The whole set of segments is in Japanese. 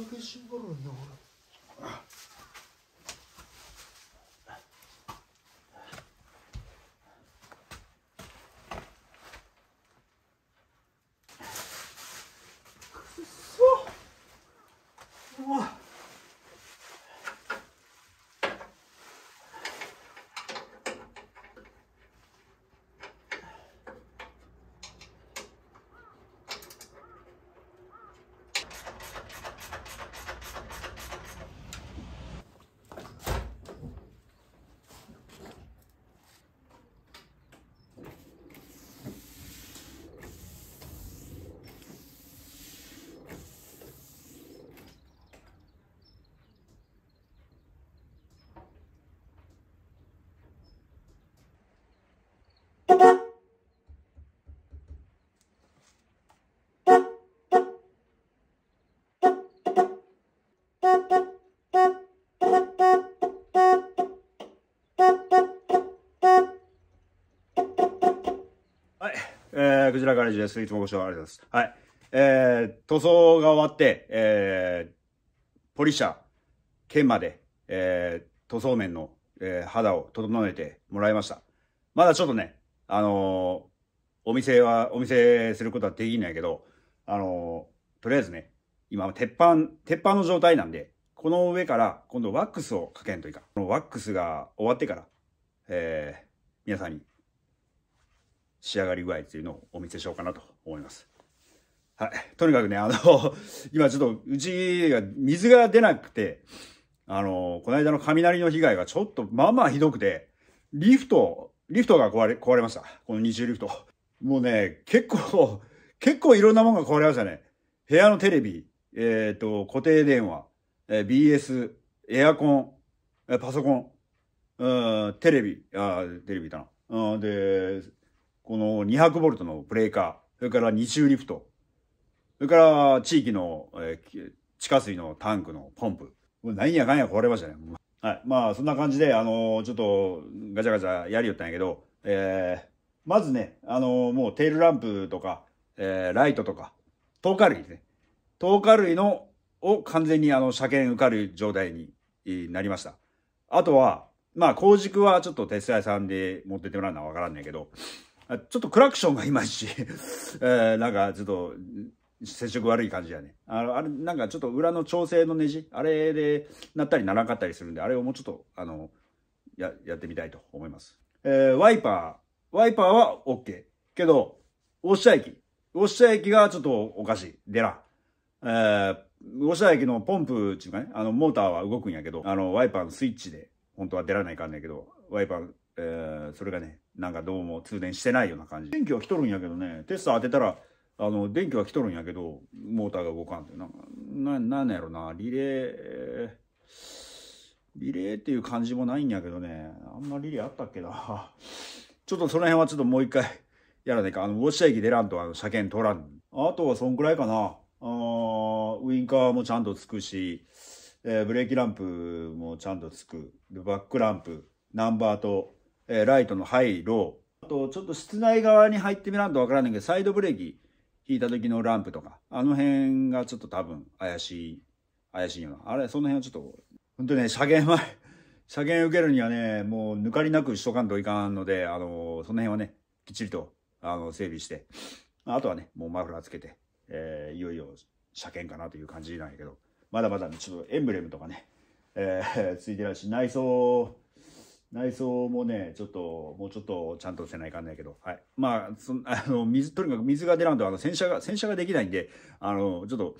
어떻게 그 신고를 했냐고. 아, えー、クジラガレージです。いつもご視聴ありがとうございます。はい。えー、塗装が終わって、えー、ポリシャ、剣まで、えー、塗装面の、えー、肌を整えてもらいました。まだちょっとね、あのー、お店は、お店することはできないけど、あのー、とりあえずね、今、鉄板、鉄板の状態なんで、この上から今度ワックスをかけんというかこのワックスが終わってから、えー、皆さんに仕上がり具合っていうのをお見せしようかなと思います。はい。とにかくね、あの、今ちょっと、うちが水が出なくて、あの、この間の雷の被害がちょっと、まあまあひどくて、リフト、リフトが壊れ、壊れました。この二重リフト。もうね、結構、結構いろんなものが壊れましたね。部屋のテレビ、えっ、ー、と、固定電話、えー、BS、エアコン、えー、パソコン、うん、テレビ、あ、テレビだな。うん、で、この200ボルトのブレーカー、それから二重リフト、それから地域の、えー、地下水のタンクのポンプ、もうなんやかんや壊れましたね。はい。まあ、そんな感じで、あのー、ちょっと、ガチャガチャやりよったんやけど、えー、まずね、あのー、もうテールランプとか、えー、ライトとか、透過類ですね。透過類の、を完全にあの、車検受かる状態になりました。あとは、まあ、工軸はちょっと鉄屋さんで持ってってもらうのはわからんねんけど、ちょっとクラクションがいまいち、えー、なんかちょっと、接触悪い感じやね。あの、あれ、なんかちょっと裏の調整のネジ、あれでなったりならんかったりするんで、あれをもうちょっと、あの、や、やってみたいと思います。えー、ワイパー。ワイパーは OK。けど、押しッー液。押した液がちょっとおかしい。出らん。えー、ウォ液のポンプっていうかね、あの、モーターは動くんやけど、あの、ワイパーのスイッチで、本当は出らないかんねんけど、ワイパーえー、それがね、なんかどうも通電してないような感じ。電気は来とるんやけどね、テスタ当てたら、あの、電気は来とるんやけど、モーターが動かんって、なんな、なんやろな、リレー、リレーっていう感じもないんやけどね、あんまリレーあったっけな。ちょっとその辺はちょっともう一回、やらねえか、あの、ウォッシャー液出らんと、あの、車検取らん。あとはそんくらいかな。あウインカーもちゃんとつくし、えー、ブレーキランプもちゃんとつく。バックランプ、ナンバーと、えー、ライトの入ろう。あと、ちょっと室内側に入ってみないとわからないけど、サイドブレーキ引いた時のランプとか、あの辺がちょっと多分怪しい、怪しいような。あれ、その辺はちょっと、ほんとね、車検前、車検受けるにはね、もう抜かりなくしとかんといかんので、あのー、その辺はね、きっちりと、あの、整備して、あとはね、もうマフラーつけて、えー、いよいよ車検かなという感じなんやけど、まだまだ、ね、ちょっとエンブレムとかね、えー、ついてるし、内装、内装もね、ちょっと、もうちょっとちゃんとせないかんないけど、はい。まあ、そ あの、水、とにかく水が出らんと、あの、洗車が、洗車ができないんで、あの、ちょっと、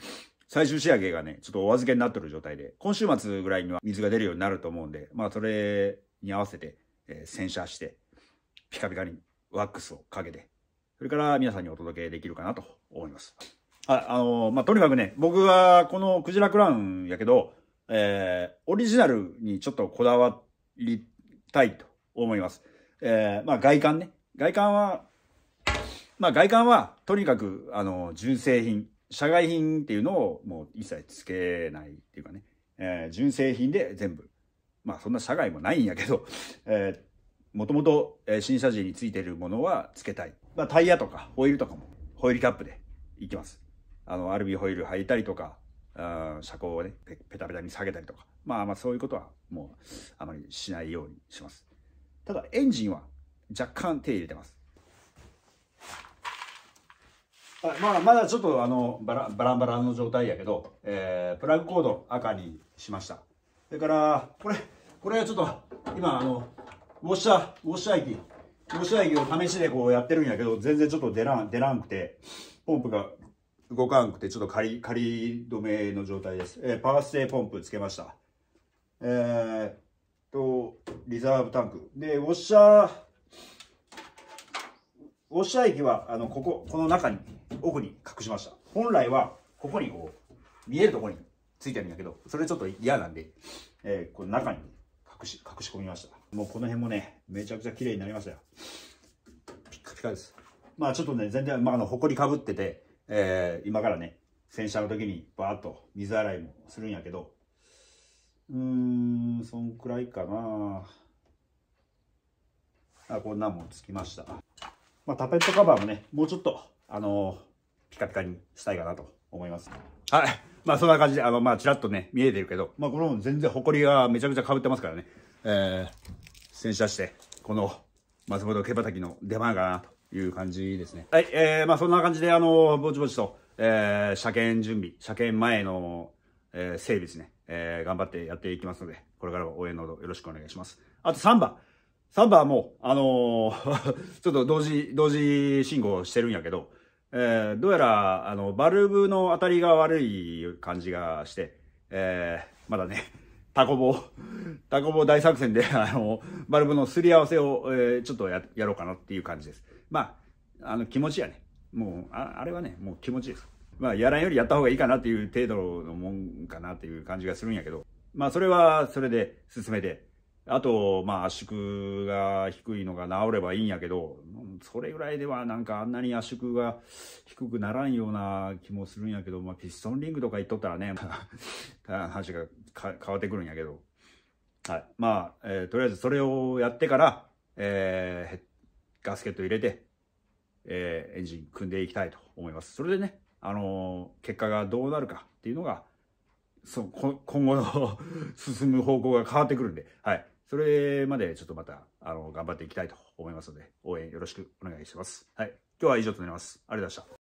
最終仕上げがね、ちょっとお預けになってる状態で、今週末ぐらいには水が出るようになると思うんで、まあ、それに合わせて、えー、洗車して、ピカピカにワックスをかけて、それから皆さんにお届けできるかなと思います。あ、あのー、まあ、とにかくね、僕はこのクジラクラウンやけど、えー、オリジナルにちょっとこだわりたいと思います。えー、まあ外観ね。外観は、まあ外観はとにかく、あの、純正品、社外品っていうのをもう一切つけないっていうかね、えー、純正品で全部。まあそんな社外もないんやけど、えー、もともと新車時についてるものはつけたい。まあタイヤとかホイールとかもホイールキャップでいきます。あの、ル b ホイール履いたりとか、あ車高をね、ペタペタに下げたりとか、まあまあそういうことはもうあまりしないようにします。ただエンジンは若干手入れてます。まあ、まだちょっとあのバラバラバラの状態やけど、えー、プラグコード赤にしました。それから、これ、これはちょっと今あの、ウォッシャー、ウォッシャー液、ウォッシャー液を試しでこうやってるんやけど、全然ちょっと出らん、出らんくて、ポンプが動かんくてちょっと仮仮止めの状態です、えー、パワーステイポンプつけましたえー、とリザーブタンクでウォッシャーウォッシャー液はあのこここの中に奥に隠しました本来はここにこう見えるところについてるんだけどそれちょっと嫌なんで、えー、この中に隠し隠し込みましたもうこの辺もねめちゃくちゃ綺麗になりましたよピッカピカですまあちょっとね全然、まあ、あの埃かぶっててえー、今からね、洗車の時にバーッと水洗いもするんやけど、うーん、そんくらいかなあ、こんなもんつきました。まあ、タペットカバーもね、もうちょっと、あのー、ピカピカにしたいかなと思います。はい。まあ、そんな感じで、あの、まあ、ちらっとね、見えてるけど、まあ、この全然りがめちゃめちゃ被ってますからね、えー、洗車して、この松本毛畑の出番かなという感じですね。はい、えー、まあそんな感じで、あの、ぼちぼちと、えー、車検準備、車検前の、えー、整備ですね、えー、頑張ってやっていきますので、これからも応援のほどよろしくお願いします。あと3番。3番はもう、あのー、ちょっと同時、同時進行してるんやけど、えー、どうやら、あの、バルブの当たりが悪い感じがして、えー、まだね、タコ棒、タコ棒大作戦で、あの、バルブのすり合わせを、えー、ちょっとややろうかなっていう感じです。まあ、あの気持ちやね。もう、あれはね、もう気持ちです。まあ、やらんよりやった方がいいかなっていう程度のもんかなっていう感じがするんやけど、まあ、それはそれで進めて、あと、まあ、圧縮が低いのが治ればいいんやけど、それぐらいではなんかあんなに圧縮が低くならんような気もするんやけど、まあ、ピストンリングとか言っとったらね、話が変わってくるんやけど。はい。まあ、えー、とりあえずそれをやってから、えー、ヘッガスケット入れて、えー、エンジン組んでいきたいと思います。それでね、あのー、結果がどうなるかっていうのが、そ今後の 進む方向が変わってくるんで、はい。それまでちょっとまた、あの、頑張っていきたいと思いますので、応援よろしくお願いします。はい。今日は以上となります。ありがとうございました。